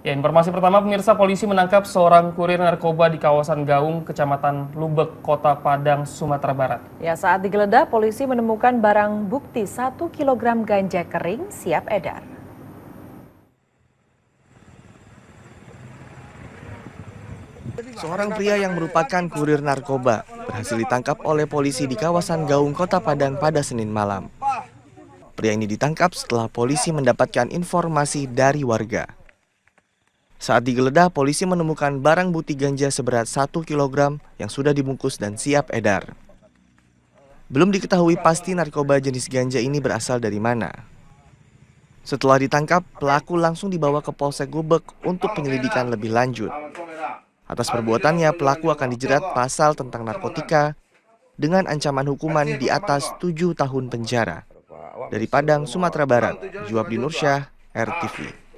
Ya, informasi pertama pemirsa polisi menangkap seorang kurir narkoba di kawasan Gaung, Kecamatan Lubek, Kota Padang, Sumatera Barat. Ya, saat digeledah polisi menemukan barang bukti 1 kg ganja kering siap edar. Seorang pria yang merupakan kurir narkoba berhasil ditangkap oleh polisi di kawasan Gaung, Kota Padang pada Senin malam. Pria ini ditangkap setelah polisi mendapatkan informasi dari warga. Saat digeledah, polisi menemukan barang bukti ganja seberat 1 kg yang sudah dibungkus dan siap edar. Belum diketahui pasti narkoba jenis ganja ini berasal dari mana. Setelah ditangkap, pelaku langsung dibawa ke Polsek Gubek untuk penyelidikan lebih lanjut. Atas perbuatannya, pelaku akan dijerat pasal tentang narkotika dengan ancaman hukuman di atas 7 tahun penjara. Dari Padang, Sumatera Barat, Juabdi Nursyah, RTV.